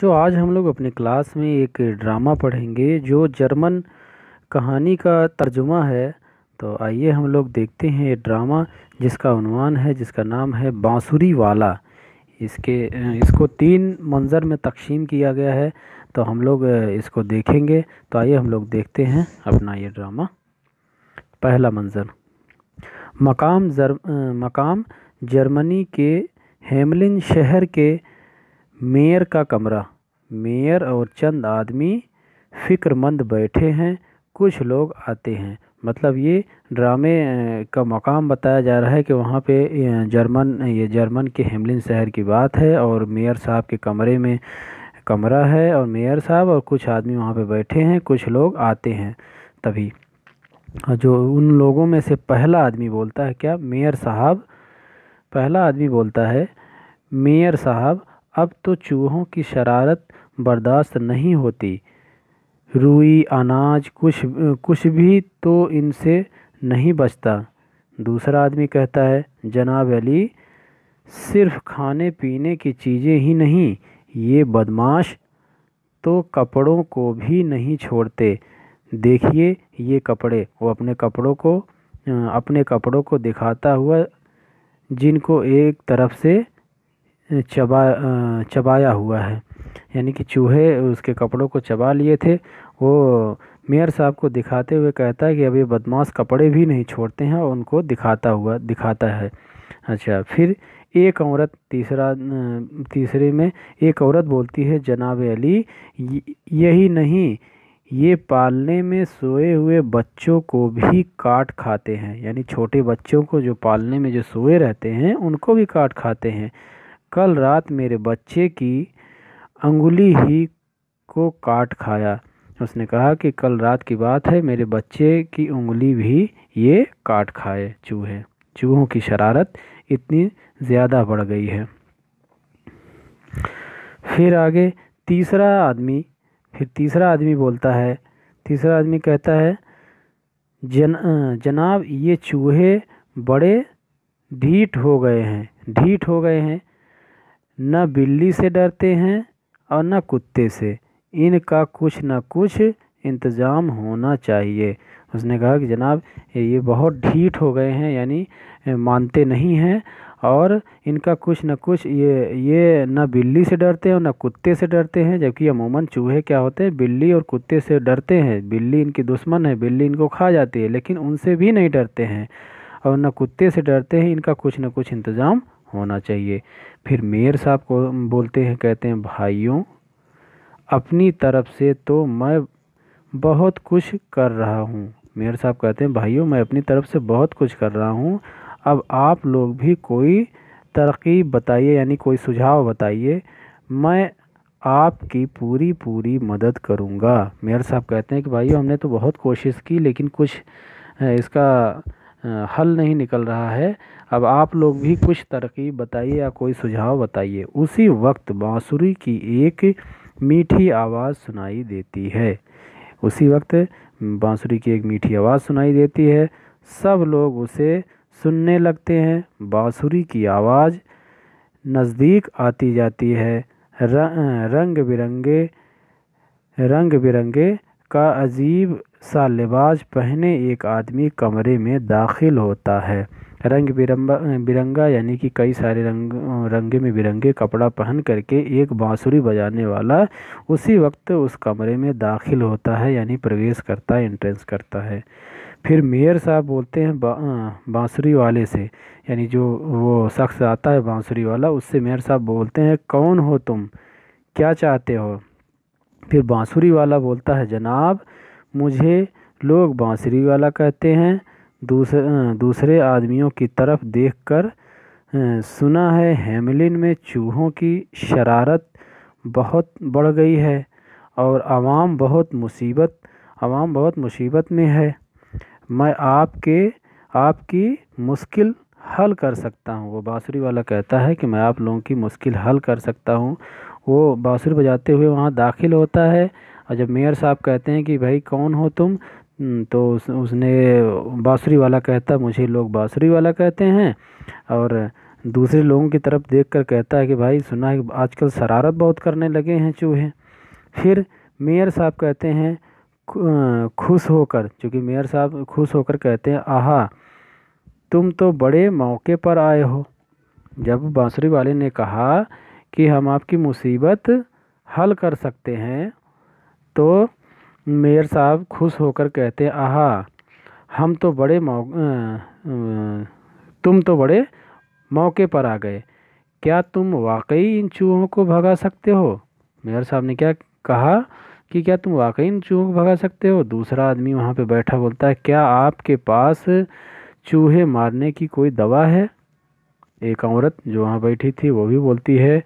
जो तो आज हम लोग अपने क्लास में एक ड्रामा पढ़ेंगे जो जर्मन कहानी का तर्जुमा है तो आइए हम लोग देखते हैं ये ड्रामा जिसका उनवान है जिसका नाम है बाँसुरी वाला इसके इसको तीन मंज़र में तकसीम किया गया है तो हम लोग इसको देखेंगे तो आइए हम लोग देखते हैं अपना ये ड्रामा पहला मंज़र मकाम जर्म, मकाम जर्मनी के हेमलिन शहर के मेयर का कमरा मेयर और चंद आदमी फिक्रमंद बैठे हैं कुछ लोग आते हैं मतलब ये ड्रामे का मकाम बताया जा रहा है कि वहाँ पे जर्मन ये जर्मन के हेमलिन शहर की बात है और मेयर साहब के कमरे में कमरा है और मेयर साहब और कुछ आदमी वहाँ पे बैठे हैं कुछ लोग आते हैं तभी जो उन लोगों में से पहला आदमी बोलता है क्या मेयर साहब पहला आदमी बोलता है मेयर साहब अब तो चूहों की शरारत बर्दाश्त नहीं होती रुई अनाज कुछ कुछ भी तो इनसे नहीं बचता दूसरा आदमी कहता है जनाब अली सिर्फ खाने पीने की चीज़ें ही नहीं ये बदमाश तो कपड़ों को भी नहीं छोड़ते देखिए ये कपड़े वो अपने कपड़ों को अपने कपड़ों को दिखाता हुआ जिनको एक तरफ से चबा चबाया हुआ है यानी कि चूहे उसके कपड़ों को चबा लिए थे वो मेयर साहब को दिखाते हुए कहता है कि अभी बदमाश कपड़े भी नहीं छोड़ते हैं और उनको दिखाता हुआ दिखाता है अच्छा फिर एक औरत तीसरा तीसरे में एक औरत बोलती है जनाब अली यही नहीं ये पालने में सोए हुए बच्चों को भी काट खाते हैं यानी छोटे बच्चों को जो पालने में जो सोए रहते हैं उनको भी काट खाते हैं कल रात मेरे बच्चे की अंगुली ही को काट खाया उसने कहा कि कल रात की बात है मेरे बच्चे की उंगली भी ये काट खाए चूहे चूहों की शरारत इतनी ज़्यादा बढ़ गई है फिर आगे तीसरा आदमी फिर तीसरा आदमी बोलता है तीसरा आदमी कहता है जन जनाब ये चूहे बड़े ढीठ हो गए हैं ढीठ हो गए हैं न बिल्ली से डरते हैं और न कुत्ते से इनका कुछ न कुछ इंतज़ाम होना चाहिए उसने कहा कि जनाब ये बहुत ढीठ हो गए हैं यानी मानते नहीं हैं और इनका कुछ न कुछ ये ये ना बिल्ली से डरते हैं और न कुत्ते से डरते हैं जबकि अमूमन चूहे क्या होते हैं बिल्ली और कुत्ते से डरते हैं बिल्ली इनकी दुश्मन है बिल्ली इनको खा जाती है लेकिन उनसे भी नहीं डरते हैं और न कुत्ते से डरते हैं इनका कुछ न कुछ इंतज़ाम होना चाहिए फिर मेयर साहब को बोलते हैं कहते हैं भाइयों अपनी तरफ से तो मैं बहुत कुछ कर रहा हूँ मेयर साहब कहते हैं भाइयों मैं अपनी तरफ से बहुत कुछ कर रहा हूँ अब आप लोग भी कोई तरकीब बताइए यानी कोई सुझाव बताइए मैं आपकी पूरी पूरी मदद करूँगा मेयर साहब कहते हैं कि भाई हमने तो बहुत कोशिश की लेकिन कुछ इसका हल नहीं निकल रहा है अब आप लोग भी कुछ तरकीब बताइए या कोई सुझाव बताइए उसी वक्त बाँसुरी की एक मीठी आवाज़ सुनाई देती है उसी वक्त बाँसुरी की एक मीठी आवाज़ सुनाई देती है सब लोग उसे सुनने लगते हैं बाँसुरी की आवाज़ नज़दीक आती जाती है रंग बिरंगे रंग बिरंगे का अजीब सा लिबास पहने एक आदमी कमरे में दाखिल होता है रंग बिरंगा बिरंगा यानी कि कई सारे रंग रंगे में बिरंगे कपड़ा पहन करके एक बांसुरी बजाने वाला उसी वक्त उस कमरे में दाखिल होता है यानी प्रवेश करता है एंट्रेंस करता है फिर मेयर साहब बोलते हैं बांसुरी वाले से यानी जो वो शख्स आता है बांसुरी वाला उससे मेयर साहब बोलते हैं कौन हो तुम क्या चाहते हो फिर बांसुरी वाला बोलता है जनाब मुझे लोग बांसुरी वाला कहते हैं दूसरे दूसरे आदमियों की तरफ देखकर सुना है हेमलिन में चूहों की शरारत बहुत बढ़ गई है और आवाम बहुत मुसीबत आवाम बहुत मुसीबत में है मैं आपके आपकी मुश्किल हल कर सकता हूँ वो बाँसुरी वाला कहता है कि मैं आप लोगों की मुश्किल हल कर सकता हूँ वो बांसुरी बजाते हुए वहाँ दाखिल होता है और जब मेयर साहब कहते हैं कि भाई कौन हो तुम हम्म, तो उस, उसने बाँसुरी वाला कहता मुझे लोग बाँसुरी वाला कहते हैं और दूसरे लोगों की तरफ देख कर कहता है कि भाई सुना है आजकल शरारत बहुत करने लगे हैं चूहे फिर मेयर साहब कहते हैं खुश होकर क्योंकि मेयर साहब खुश होकर कहते हैं आहा तुम तो बड़े मौके पर आए हो जब बांसुरी वाले ने कहा कि हम आपकी मुसीबत हल कर सकते हैं तो मेयर साहब खुश होकर कहते आहा हम तो बड़े मौ तुम तो बड़े मौके पर आ गए क्या तुम वाकई इन चूहों को भगा सकते हो मेयर साहब ने क्या कहा कि क्या तुम वाकई इन चूहों को भगा सकते हो दूसरा आदमी वहाँ पे बैठा बोलता है क्या आपके पास चूहे मारने की कोई दवा है एक औरत जो वहाँ बैठी थी वो भी बोलती है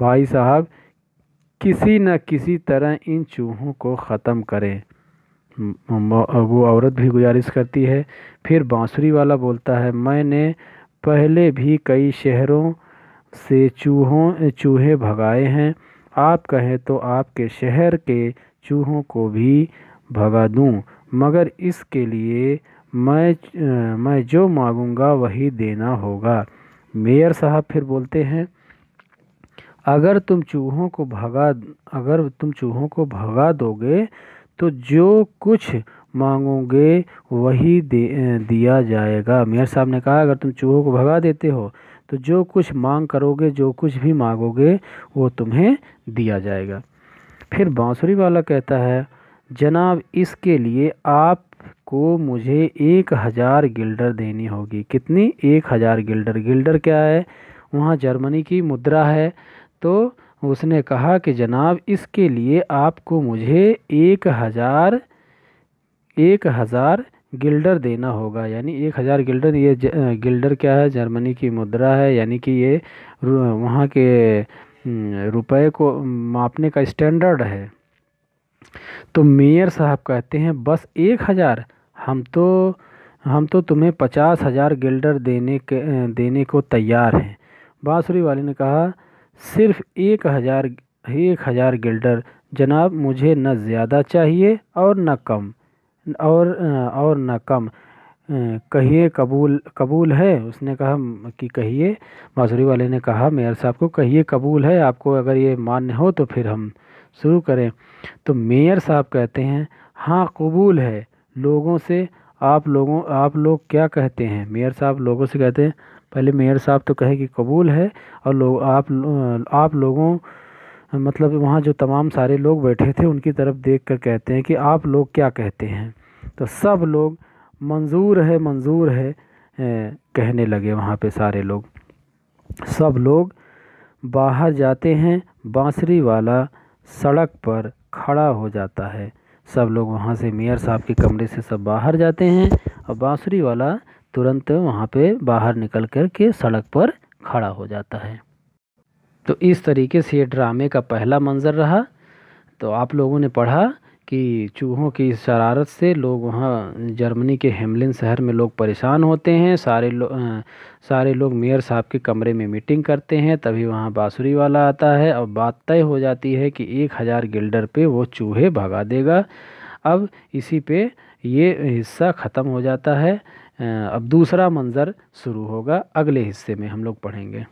भाई साहब किसी न किसी तरह इन चूहों को ख़त्म करें वो औरत भी गुजारिश करती है फिर बांसुरी वाला बोलता है मैंने पहले भी कई शहरों से चूहों चूहे भगाए हैं आप कहें तो आपके शहर के चूहों को भी भगा दूं मगर इसके लिए मैं मैं जो मांगूंगा वही देना होगा मेयर साहब फिर बोलते हैं अगर तुम चूहों को भगा अगर तुम चूहों को भगा दोगे तो जो कुछ मांगोगे वही दे दिया जाएगा मेयर साहब ने कहा अगर तुम चूहों को भगा देते हो तो जो कुछ मांग करोगे जो कुछ भी मांगोगे वो तुम्हें दिया जाएगा फिर बांसुरी वाला कहता है जनाब इसके लिए आप को मुझे एक हज़ार गिल्डर देनी होगी कितनी एक हज़ार गिल्डर गिल्डर क्या है वहाँ जर्मनी की मुद्रा है तो उसने कहा कि जनाब इसके लिए आपको मुझे एक हज़ार एक हज़ार गिल्डर देना होगा यानी एक हज़ार गिल्डर ये गिल्डर क्या है जर्मनी की मुद्रा है यानी कि ये वहाँ के रुपए को मापने का स्टैंडर्ड है तो मेयर साहब कहते हैं बस एक हज़ार हम तो हम तो तुम्हें पचास हज़ार गिल्डर देने के देने को तैयार हैं बाँसुरी वाले ने कहा सिर्फ़ एक हज़ार एक हज़ार गिल्डर जनाब मुझे न ज़्यादा चाहिए और न कम और और न कम कहिए कबूल कबूल है उसने कहा कि कहिए बाँसुरी वाले ने कहा मेयर साहब को कहिए कबूल है आपको अगर ये मान्य हो तो फिर हम शुरू करें तो मेयर साहब कहते हैं हाँ कबूल है लोगों से आप लोगों आप लोग क्या कहते हैं मेयर साहब लोगों से कहते हैं पहले मेयर साहब तो कहे कि कबूल है और लोग आप आप लोगों मतलब वहाँ जो तमाम सारे लोग बैठे थे उनकी तरफ़ देख कर कहते हैं कि आप लोग क्या कहते हैं तो सब लोग मंजूर है मंजूर है ए, कहने लगे वहाँ पे सारे लोग सब लोग बाहर जाते हैं बांसुरी वाला सड़क पर खड़ा हो जाता है सब लोग वहाँ से मेयर साहब के कमरे से सब बाहर जाते हैं और बाँसुरी वाला तुरंत वहाँ पे बाहर निकल कर के सड़क पर खड़ा हो जाता है तो इस तरीके से ये ड्रामे का पहला मंज़र रहा तो आप लोगों ने पढ़ा कि चूहों की शरारत से लोग वहाँ जर्मनी के हेमलिन शहर में लोग परेशान होते हैं सारे लोग सारे लोग मेयर साहब के कमरे में मीटिंग करते हैं तभी वहाँ बाँसुरी वाला आता है और बात तय हो जाती है कि एक हज़ार गिल्डर पे वो चूहे भगा देगा अब इसी पे ये हिस्सा ख़त्म हो जाता है अब दूसरा मंज़र शुरू होगा अगले हिस्से में हम लोग पढ़ेंगे